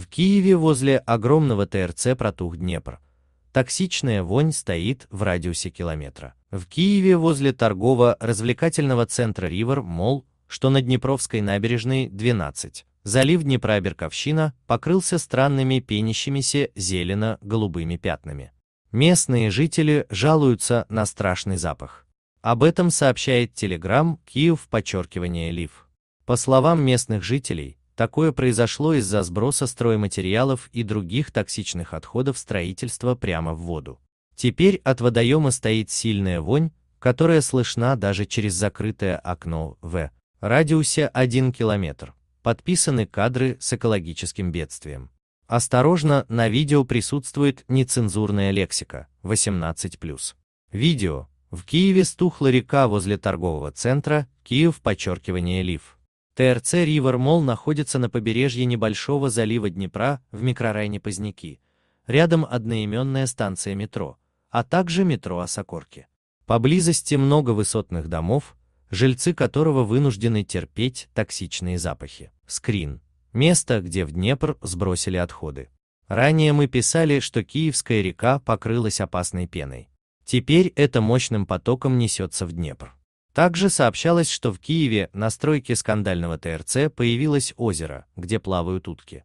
В Киеве возле огромного ТРЦ протух Днепр. Токсичная вонь стоит в радиусе километра. В Киеве возле торгово-развлекательного центра Ривер Мол, что на Днепровской набережной 12, залив Днепра-Берковщина покрылся странными пенящимися зелено-голубыми пятнами. Местные жители жалуются на страшный запах. Об этом сообщает Телеграм Киев подчеркивание Лив. По словам местных жителей, Такое произошло из-за сброса стройматериалов и других токсичных отходов строительства прямо в воду. Теперь от водоема стоит сильная вонь, которая слышна даже через закрытое окно в радиусе 1 километр. Подписаны кадры с экологическим бедствием. Осторожно, на видео присутствует нецензурная лексика, 18+. Видео. В Киеве стухла река возле торгового центра, Киев подчеркивание Лив. ТРЦ River Mall находится на побережье небольшого залива Днепра в микрорайоне Поздняки, рядом одноименная станция метро, а также метро Осокорки. Поблизости много высотных домов, жильцы которого вынуждены терпеть токсичные запахи. Скрин. Место, где в Днепр сбросили отходы. Ранее мы писали, что Киевская река покрылась опасной пеной. Теперь это мощным потоком несется в Днепр. Также сообщалось, что в Киеве на стройке скандального ТРЦ появилось озеро, где плавают утки.